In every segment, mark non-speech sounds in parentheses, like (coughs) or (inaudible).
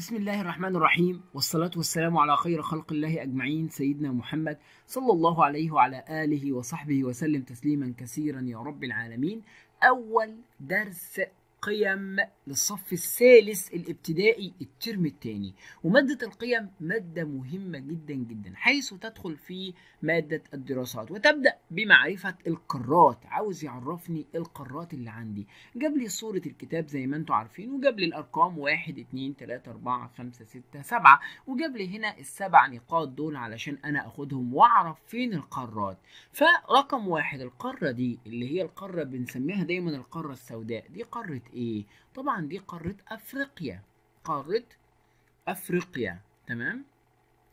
بسم الله الرحمن الرحيم والصلاة والسلام على خير خلق الله أجمعين سيدنا محمد صلى الله عليه وعلى آله وصحبه وسلم تسليما كثيرا يا رب العالمين أول درس قيم للصف الثالث الابتدائي الترم الثاني ومادة القيم مادة مهمة جدا جدا حيث تدخل في مادة الدراسات وتبدأ بمعرفة القارات عاوز يعرفني القارات اللي عندي جاب لي صورة الكتاب زي ما انتم عارفين وجاب لي الأرقام 1 2 3 4 5 6 7 وجاب لي هنا السبع نقاط دول علشان أنا أخدهم وأعرف فين القارات فرقم واحد القارة دي اللي هي القارة بنسميها دايما القارة السوداء دي قارة إيه؟ طبعا عندي قارة أفريقيا قارة أفريقيا تمام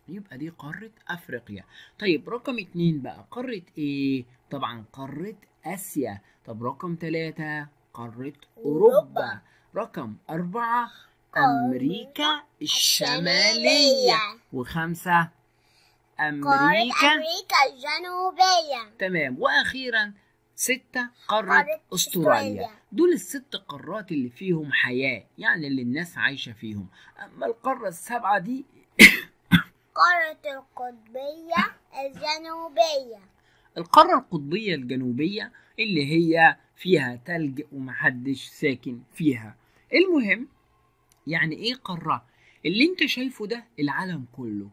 يبقى دي قارة أفريقيا طيب رقم اتنين بقى قارة إيه؟ طبعا قارة آسيا طب رقم تلاتة قارة أوروبا رقم أربعة أمريكا الشمالية وخمسة أمريكا أمريكا الجنوبية تمام وأخيرا ستة قارة أستراليا دول الست قارات اللي فيهم حياة يعني اللي الناس عايشة فيهم أما القارة السبعة دي (coughs) قارة القطبية الجنوبية القارة القطبية الجنوبية اللي هي فيها تلج ومحدش ساكن فيها المهم يعني ايه قارة اللي انت شايفه ده العالم كله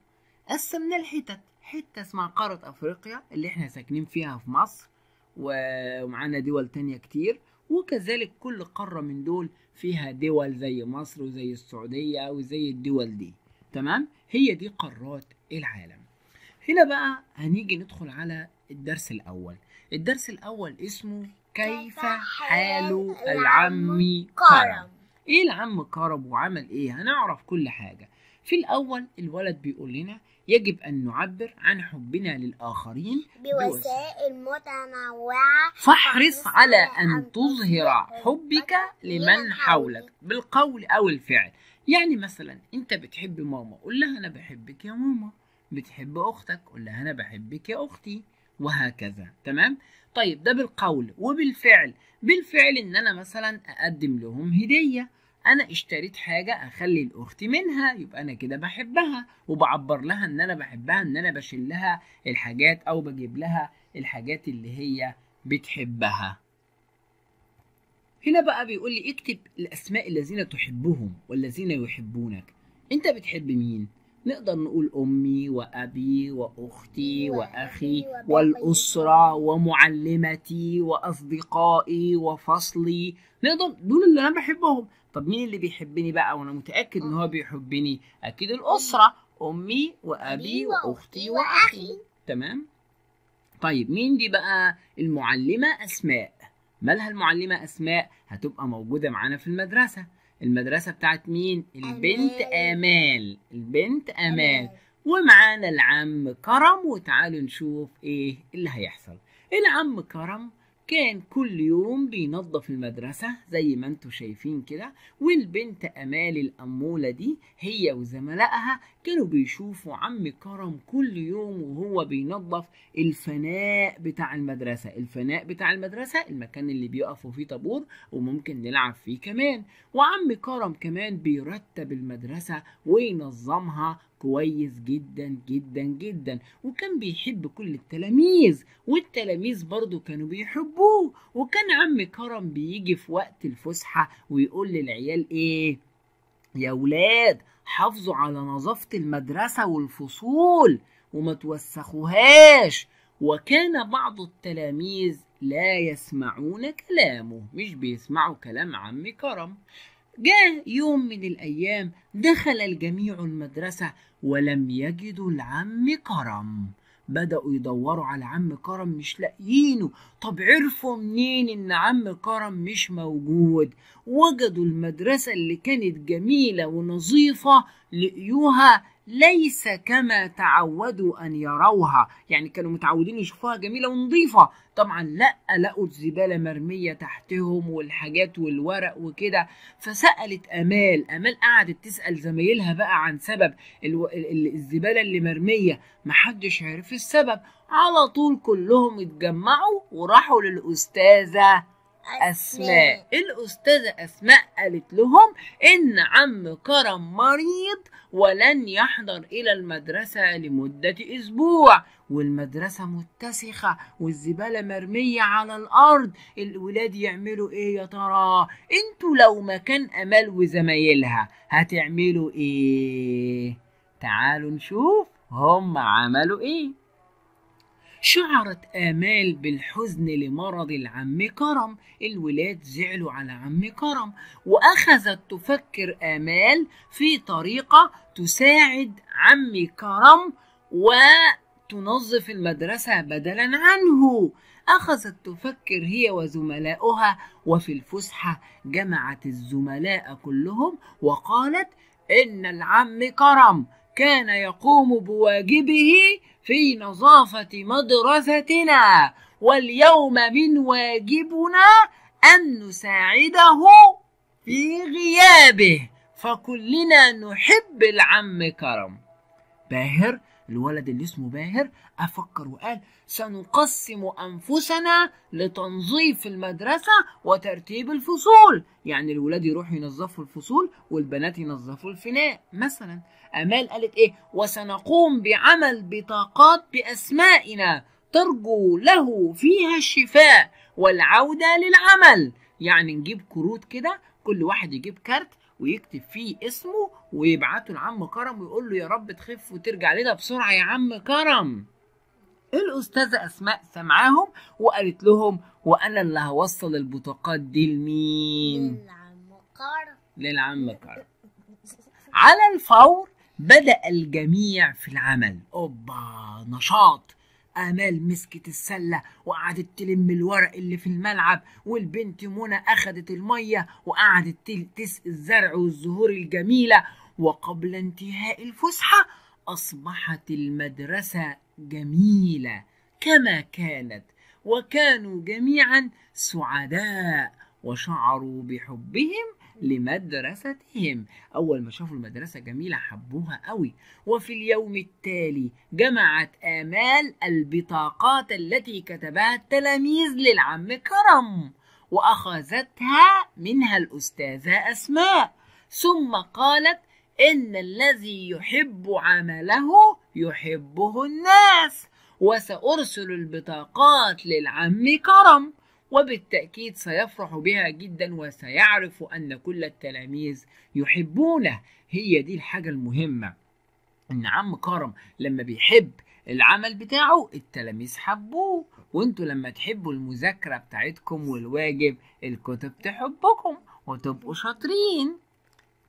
قسمنا الحتت حتة اسمها قارة افريقيا اللي احنا ساكنين فيها في مصر ومعانا دول تانية كتير وكذلك كل قارة من دول فيها دول زي مصر وزي السعودية وزي الدول دي تمام هي دي قارات العالم هنا بقى هنيجي ندخل على الدرس الأول الدرس الأول اسمه كيف حال العم كرم ايه العم كرم وعمل ايه هنعرف كل حاجة في الأول الولد بيقول لنا يجب أن نعبر عن حبنا للآخرين بوسائل متنوعة فاحرص على أن تظهر حبك لمن حولك بالقول أو الفعل يعني مثلا أنت بتحب ماما قول لها أنا بحبك يا ماما بتحب أختك قول لها أنا بحبك يا أختي وهكذا تمام طيب ده بالقول وبالفعل بالفعل ان انا مثلا اقدم لهم هديه انا اشتريت حاجه اخلي الاخت منها يبقى انا كده بحبها وبعبر لها ان انا بحبها ان انا بشيل لها الحاجات او بجيب لها الحاجات اللي هي بتحبها هنا بقى بيقول لي اكتب الاسماء الذين تحبهم والذين يحبونك انت بتحب مين نقدر نقول امي وابي واختي واخي والاسره ومعلمتي واصدقائي وفصلي نقدر دول اللي انا بحبهم طب مين اللي بيحبني بقى وانا متاكد ان هو بيحبني اكيد الاسره امي وابي واختي واخي تمام طيب مين دي بقى المعلمه اسماء مالها المعلمه اسماء هتبقى موجوده معانا في المدرسه المدرسه بتاعت مين البنت امال البنت امال ومعانا العم كرم وتعالوا نشوف ايه اللي هيحصل العم كرم كان كل يوم بينظف المدرسة زي ما انتوا شايفين كده والبنت أمال الأمولة دي هي وزملائها كانوا بيشوفوا عم كرم كل يوم وهو بينظف الفناء بتاع المدرسة الفناء بتاع المدرسة المكان اللي بيقفوا فيه طابور وممكن نلعب فيه كمان وعم كرم كمان بيرتب المدرسة وينظمها كويس جدا جدا جدا وكان بيحب كل التلاميذ والتلاميذ برضو كانوا بيحبوا بيحبوه وكان عم كرم بيجي في وقت الفسحه ويقول للعيال ايه يا ولاد حافظوا على نظافه المدرسه والفصول وما توسخوهاش وكان بعض التلاميذ لا يسمعون كلامه مش بيسمعوا كلام عم كرم جاء يوم من الأيام دخل الجميع المدرسة ولم يجدوا العم كرم بدأوا يدوروا على عم كرم مش لاقيينه طب عرفوا منين إن عم كرم مش موجود وجدوا المدرسة اللي كانت جميلة ونظيفة لقيوها ليس كما تعودوا أن يروها يعني كانوا متعودين يشوفوها جميلة ونظيفة طبعا لا لقوا الزبالة مرمية تحتهم والحاجات والورق وكده فسألت أمال أمال قعدت تسأل زمايلها بقى عن سبب الزبالة اللي مرمية محدش عرف السبب على طول كلهم اتجمعوا وراحوا للأستاذة أسماء الأستاذة أسماء قالت لهم إن عم كرم مريض ولن يحضر إلى المدرسة لمدة أسبوع والمدرسة متسخة والزبالة مرمية على الأرض الولاد يعملوا إيه يا ترى أنتوا لو مكان أمال وزمايلها هتعملوا إيه تعالوا نشوف هم عملوا إيه شعرت آمال بالحزن لمرض العم كرم الولاد زعلوا على عم كرم وأخذت تفكر آمال في طريقة تساعد عم كرم وتنظف المدرسة بدلا عنه أخذت تفكر هي وزملاؤها وفي الفسحة جمعت الزملاء كلهم وقالت إن العم كرم كان يقوم بواجبه في نظافة مدرستنا واليوم من واجبنا أن نساعده في غيابه فكلنا نحب العم كرم باهر الولد اللي اسمه باهر أفكر وقال سنقسم أنفسنا لتنظيف المدرسة وترتيب الفصول يعني الولاد يروحوا ينظفوا الفصول والبنات ينظفوا الفناء مثلا آمال قالت إيه وسنقوم بعمل بطاقات بأسمائنا ترجو له فيها الشفاء والعودة للعمل يعني نجيب كروت كده كل واحد يجيب كارت ويكتب فيه اسمه ويبعته لعم كرم ويقول له يا رب تخف وترجع لنا بسرعة يا عم كرم الأستاذة أسماء سمعاهم وقالت لهم وأنا اللي هوصل البطاقات دي لمين؟ للعم كرم للعم كرم على الفور بدأ الجميع في العمل أوبا نشاط آمال مسكت السلة وقعدت تلم الورق اللي في الملعب والبنت منى أخدت المية وقعدت تسقي الزرع والزهور الجميلة وقبل انتهاء الفسحة أصبحت المدرسة جميلة كما كانت وكانوا جميعا سعداء وشعروا بحبهم لمدرستهم أول ما شافوا المدرسة جميلة حبوها قوي وفي اليوم التالي جمعت آمال البطاقات التي كتبها التلاميذ للعم كرم وأخذتها منها الأستاذة أسماء ثم قالت إن الذي يحب عمله يحبه الناس وسأرسل البطاقات للعم كرم وبالتأكيد سيفرح بها جدا وسيعرف أن كل التلاميذ يحبونه هي دي الحاجة المهمة إن عم كرم لما بيحب العمل بتاعه التلاميذ حبوه وانتوا لما تحبوا المذاكرة بتاعتكم والواجب الكتب تحبكم وتبقوا شاطرين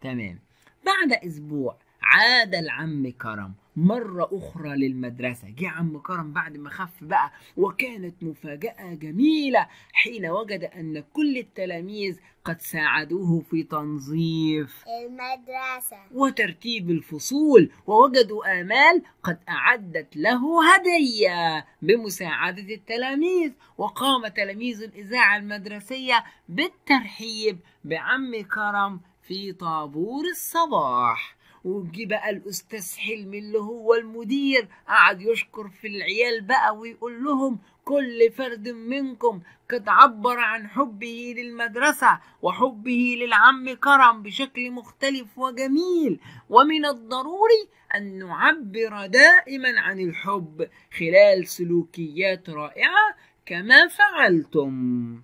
تمام بعد أسبوع عاد العم كرم مرة أخرى للمدرسة جه عم كرم بعد ما خف بقى وكانت مفاجأة جميلة حين وجد أن كل التلاميذ قد ساعدوه في تنظيف المدرسة وترتيب الفصول ووجدوا آمال قد أعدت له هدية بمساعدة التلاميذ وقام تلاميذ الإذاعة المدرسية بالترحيب بعم كرم في طابور الصباح وجي بقى الاستاذ حلمي اللي هو المدير قعد يشكر في العيال بقى ويقول لهم كل فرد منكم قد عبر عن حبه للمدرسة وحبه للعم كرم بشكل مختلف وجميل ومن الضروري أن نعبر دائما عن الحب خلال سلوكيات رائعة كما فعلتم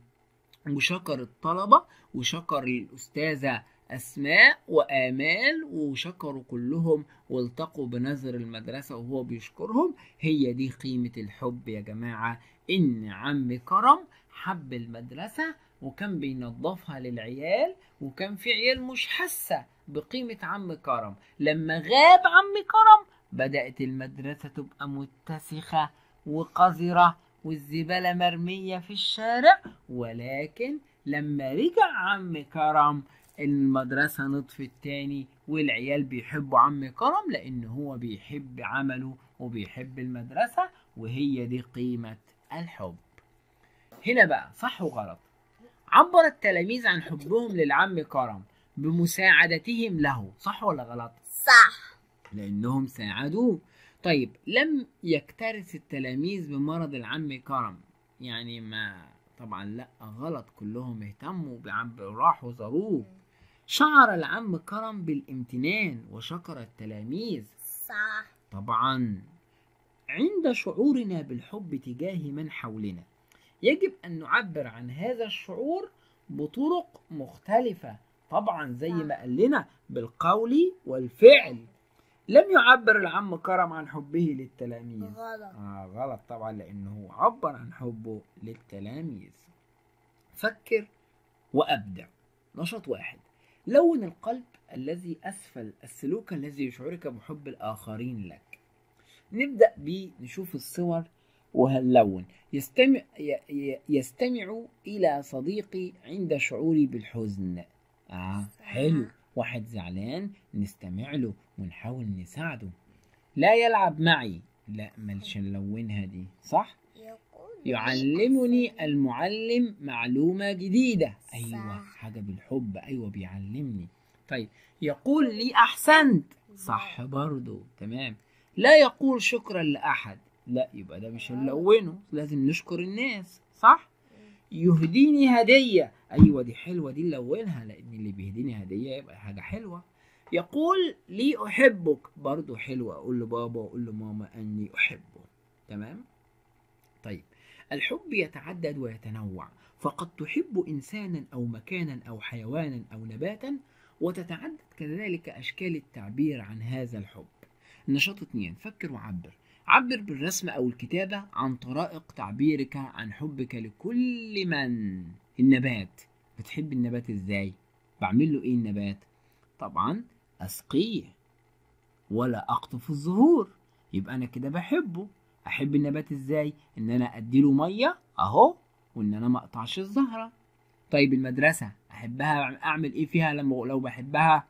وشكر الطلبة وشكر الأستاذة أسماء وآمال وشكروا كلهم والتقوا بنظر المدرسة وهو بيشكرهم هي دي قيمة الحب يا جماعة إن عم كرم حب المدرسة وكان بينظفها للعيال وكان في عيال مش حاسة بقيمة عم كرم لما غاب عم كرم بدأت المدرسة تبقى متسخة وقذرة والزبالة مرمية في الشارع ولكن لما رجع عم كرم المدرسة نطف التاني والعيال بيحبوا عم كرم لأن هو بيحب عمله وبيحب المدرسة وهي دي قيمة الحب هنا بقى صح وغلط عبر التلاميذ عن حبهم للعم كرم بمساعدتهم له صح ولا غلط صح لأنهم ساعدوه طيب لم يكترث التلاميذ بمرض العم كرم يعني ما طبعا لا غلط كلهم اهتموا بعم راحوا زاروه شعر العم كرم بالامتنان وشكر التلاميذ صح طبعا عند شعورنا بالحب تجاه من حولنا يجب أن نعبر عن هذا الشعور بطرق مختلفة طبعا زي ما قال لنا بالقول والفعل لم يعبر العم كرم عن حبه للتلاميذ غلط آه غلط طبعا لأنه عبر عن حبه للتلاميذ فكر وأبدع نشاط واحد لون القلب الذي أسفل السلوك الذي يشعرك بحب الآخرين لك نبدأ بنشوف الصور وهاللون يستمع, يستمع إلى صديقي عند شعوري بالحزن آه حلو واحد زعلان نستمع له ونحاول نساعده لا يلعب معي لا ملش نلونها دي صح؟ يعلمني المعلم معلومة جديدة أيوة حاجة بالحب أيوة بيعلمني طيب يقول لي أحسنت صح برضو تمام لا يقول شكرا لأحد لا يبقى ده مش هنلونه لازم نشكر الناس صح يهديني هدية أيوة دي حلوة دي نلونها لأن اللي بيهديني هدية يبقى حاجة حلوة يقول لي أحبك برضو حلوة أقول لبابا وأقول لماما أني أحبه تمام طيب الحب يتعدد ويتنوع فقد تحب إنسانا أو مكانا أو حيوانا أو نباتا وتتعدد كذلك أشكال التعبير عن هذا الحب نشاط اثنين فكر وعبر عبر بالرسم أو الكتابة عن طرائق تعبيرك عن حبك لكل من النبات بتحب النبات ازاي بعمل له ايه النبات طبعا اسقيه ولا اقطف الزهور يبقى انا كده بحبه احب النبات ازاي ان انا اديله ميه اهو وان انا ما اقطعش الزهره طيب المدرسه احبها اعمل ايه فيها لما لو بحبها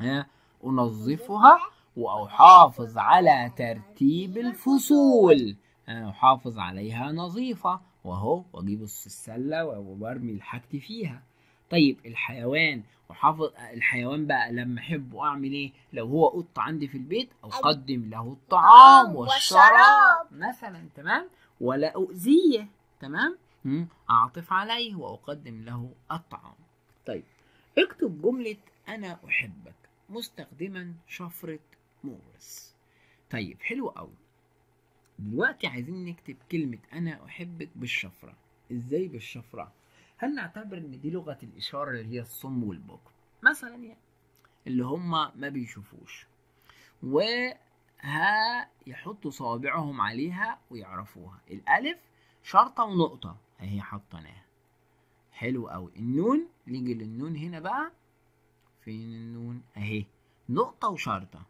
ها انظفها واحافظ على ترتيب الفصول انا احافظ عليها نظيفه واهو واجيب السله وبرمي الحاجتي فيها طيب الحيوان وحافظ الحيوان بقى لما احبه اعمل ايه لو هو قط عندي في البيت اقدم له الطعام والشراب مثلا تمام ولا اؤذيه تمام اعطف عليه واقدم له الطعام طيب اكتب جمله انا احبك مستخدما شفره مورس طيب حلو قوي دلوقتي عايزين نكتب كلمه انا احبك بالشفره ازاي بالشفره هل نعتبر ان دي لغه الاشاره اللي هي الصم والبكم مثلا يعني اللي هم ما بيشوفوش وها يحطوا صوابعهم عليها ويعرفوها الالف شرطه ونقطه اهي حطيناها حلو قوي النون نيجي للنون هنا بقى فين النون اهي نقطه وشرطه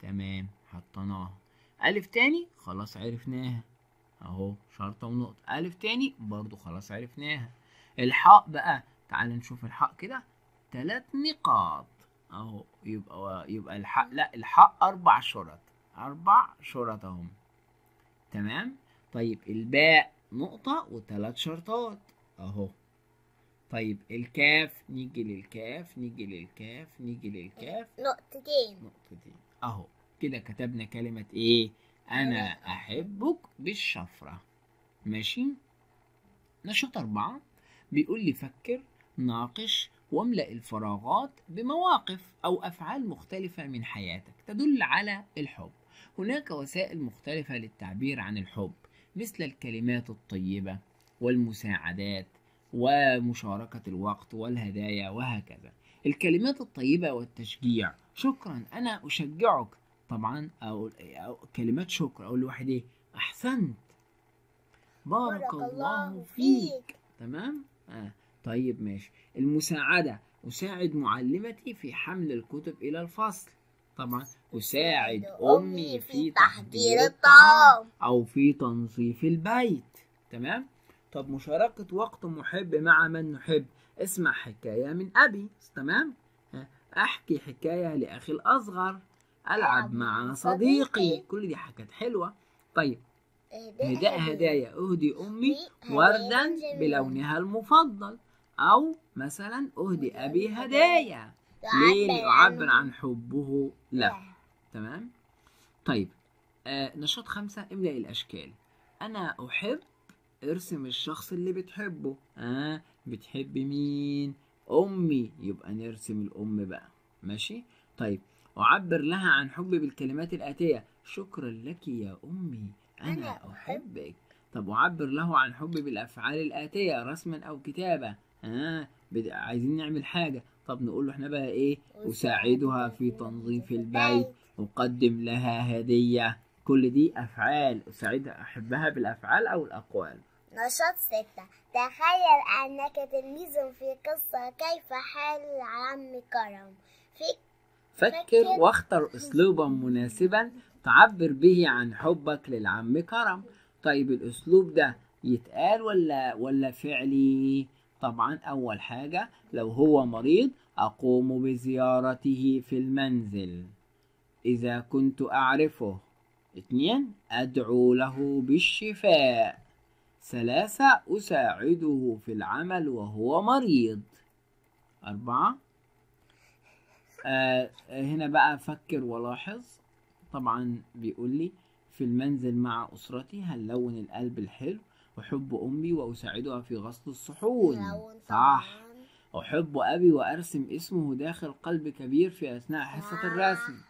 تمام حطيناها ألف تاني خلاص عرفناها أهو شرطة ونقطة ألف تاني برضو خلاص عرفناها الحاء بقى تعال نشوف الحاء كده ثلاث نقاط اهو يبقى يبقى الحاء لا الحاء اربع شرط اربع شرط اهم تمام طيب الباء نقطة وثلاث شرطات اهو طيب الكاف نيجي للكاف نيجي للكاف نيجي للكاف نقطتين نقطتين اهو كده كتبنا كلمة ايه انا احبك بالشفرة ماشي نشاط اربعة بيقول لي فكر ناقش واملأ الفراغات بمواقف أو أفعال مختلفة من حياتك تدل على الحب هناك وسائل مختلفة للتعبير عن الحب مثل الكلمات الطيبة والمساعدات ومشاركة الوقت والهدايا وهكذا الكلمات الطيبة والتشجيع شكرا أنا أشجعك طبعا أو كلمات شكر أقول لواحد إيه أحسنت بارك الله فيك تمام آه. طيب ماشي المساعدة أساعد معلمتي في حمل الكتب إلى الفصل طبعا أساعد أمي في تحضير الطعام أو في تنظيف البيت تمام طب مشاركة وقت محب مع من نحب اسمع حكاية من أبي تمام آه. أحكي حكاية لأخي الأصغر ألعب مع صديقي كل دي حاجات حلوة طيب هداء هدايا أهدي أمي وردا بلونها المفضل أو مثلا أهدي أبي هدايا ليه يعبر عن حبه له تمام طيب آه نشاط خمسة املأ الأشكال أنا أحب ارسم الشخص اللي بتحبه آه بتحب مين أمي يبقى نرسم الأم بقى ماشي طيب أعبر لها عن حبي بالكلمات الآتية شكرا لك يا أمي أنا أحبك طب أعبر له عن حبي بالأفعال الآتية رسما أو كتابة آه عايزين نعمل حاجة طب نقول له احنا بقى ايه أساعدها في تنظيف البيت أيوة. أقدم لها هدية كل دي أفعال أساعدها أحبها بالأفعال أو الأقوال نشاط ستة تخيل أنك تلميذ في قصة كيف حال عم كرم فكر, فكر واختر أسلوبا مناسبا تعبر به عن حبك للعم كرم طيب الأسلوب ده يتقال ولا ولا فعلي طبعا أول حاجة لو هو مريض أقوم بزيارته في المنزل إذا كنت أعرفه اثنين أدعو له بالشفاء ثلاثة أساعده في العمل وهو مريض أربعة آه هنا بقى فكر ولاحظ طبعا بيقول لي في المنزل مع أسرتي هنلون القلب الحلو أحب أمي وأساعدها في غسل الصحون صح أحب أبي وأرسم اسمه داخل قلب كبير في أثناء حصة الرسم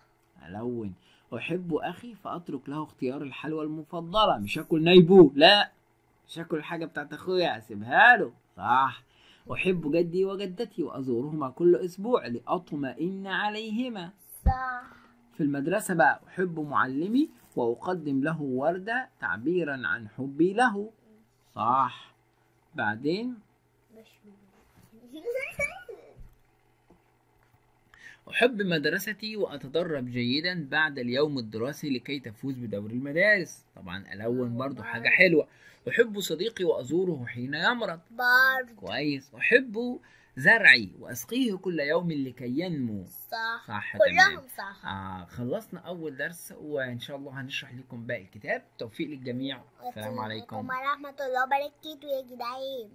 ألون أحب أخي فأترك له اختيار الحلوى المفضلة مش أكل نايبو لا مش أكل الحاجة بتاعت أخويا أسيبها له صح أحب جدي وجدتي وأزورهما كل أسبوع لأطمئن عليهما صح في المدرسة بقى أحب معلمي وأقدم له وردة تعبيرا عن حبي له صح بعدين أحب مدرستي وأتدرب جيدا بعد اليوم الدراسي لكي تفوز بدور المدارس طبعا ألون برضو حاجة حلوة أحب صديقي وأزوره حين يمرض برضو كويس أحب زرعي وأسقيه كل يوم لكي ينمو صح صح كلهم صح آه خلصنا أول درس وإن شاء الله هنشرح لكم باقي الكتاب توفيق للجميع السلام عليكم ورحمة الله وبركاته يا جدعان